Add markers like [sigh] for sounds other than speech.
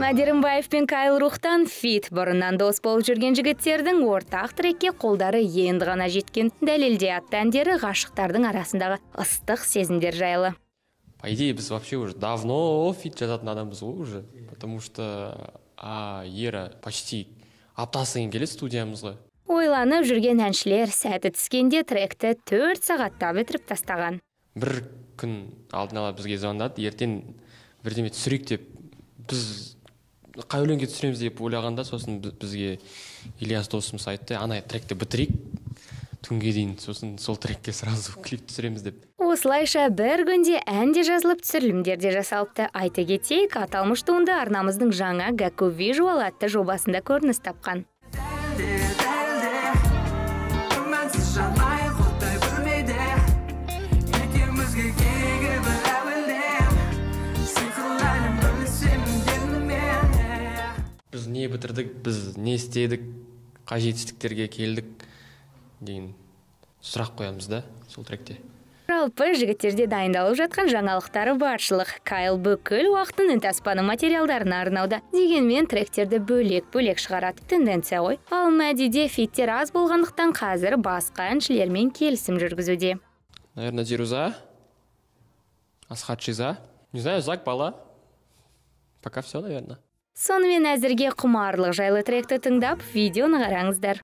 мәдерімбаев пен Кайл Рухтан фит бұрыннан дос болып жүрген жігіттердің ортақ трекке қолдары енді ғана жеткен дәлелде атты әндері ғашықтардың арасындағы ыстық сезімдер жайлы. По идее, біз вообще уже давно фит жазатын адамбыз ғой уже, потому что Ера почти аптасы келеді студиямызға. Ойланып жүрген әншілер сәті түскенде тректі төрт сағатта бітіріп тастаған. Бір күн алдын ала бізге звондады, ертең бірдеме түсірейік деп біз қай өлеңге түсіреміз деп ойлағанда сосын бізге ильяс досымыз айтты ана тректі бітірейік түнге дейін сосын сол трекке сразу [laughs] клип түсіреміз деп осылайша бір күнде ән де жазылып түсірілімдер де жасалыпты айта кетейік аталмыш туынды арнамыздың жаңа гаку вижуал атты жобасында көрініс тапқан не бітірдік біз не істедік қай жетістіктерге келдік деген сұрақ қоямыз да сол тректе жалпы жігіттерде дайындалып жатқан жаңалықтары баршылық кайл бүкіл уақытын үнтаспаның материалдарына арнауда дегенмен тректерді бөлек бөлек шығарады тенденция ғой ал мәдиде фиттер аз болғандықтан қазір басқа әншілермен келісім жүргізуде наверное зируза асхат шиза не знаю зак бала пока все наверное сонымен әзірге құмарлық жайлы тректі тыңдап видеоны қараңыздар